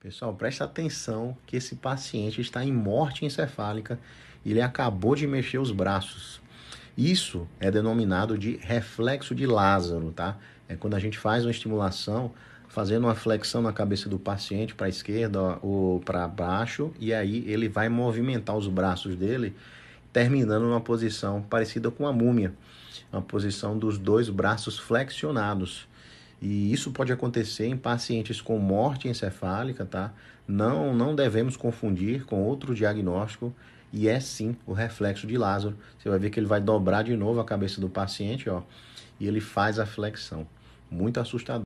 Pessoal, presta atenção que esse paciente está em morte encefálica e ele acabou de mexer os braços. Isso é denominado de reflexo de Lázaro, tá? É quando a gente faz uma estimulação, fazendo uma flexão na cabeça do paciente para a esquerda ou para baixo, e aí ele vai movimentar os braços dele, terminando numa posição parecida com a múmia, uma posição dos dois braços flexionados. E isso pode acontecer em pacientes com morte encefálica, tá? Não, não devemos confundir com outro diagnóstico e é sim o reflexo de Lázaro. Você vai ver que ele vai dobrar de novo a cabeça do paciente, ó, e ele faz a flexão. Muito assustador.